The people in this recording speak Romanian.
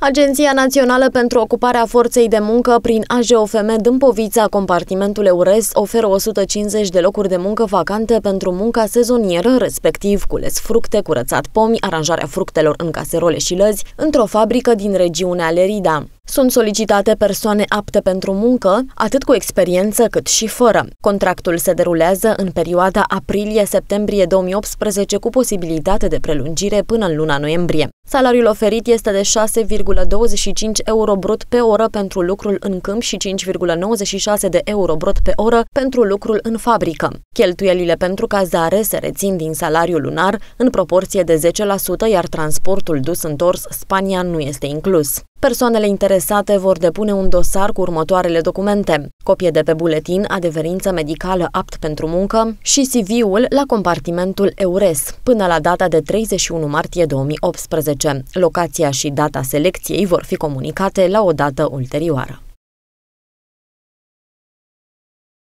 Agenția Națională pentru Ocuparea Forței de Muncă prin AJOFM Dâmpovița, compartimentul EURES, oferă 150 de locuri de muncă vacante pentru munca sezonieră, respectiv cules fructe, curățat pomi, aranjarea fructelor în caserole și lăzi, într-o fabrică din regiunea Lerida. Sunt solicitate persoane apte pentru muncă, atât cu experiență cât și fără. Contractul se derulează în perioada aprilie-septembrie 2018 cu posibilitate de prelungire până în luna noiembrie. Salariul oferit este de 6,25 euro brut pe oră pentru lucrul în câmp și 5,96 de euro brut pe oră pentru lucrul în fabrică. Cheltuielile pentru cazare se rețin din salariul lunar în proporție de 10%, iar transportul dus întors Spania nu este inclus. Persoanele interesate vor depune un dosar cu următoarele documente, copie de pe buletin, adeverință medicală apt pentru muncă și CV-ul la compartimentul EURES până la data de 31 martie 2018. Locația și data selecției vor fi comunicate la o dată ulterioară.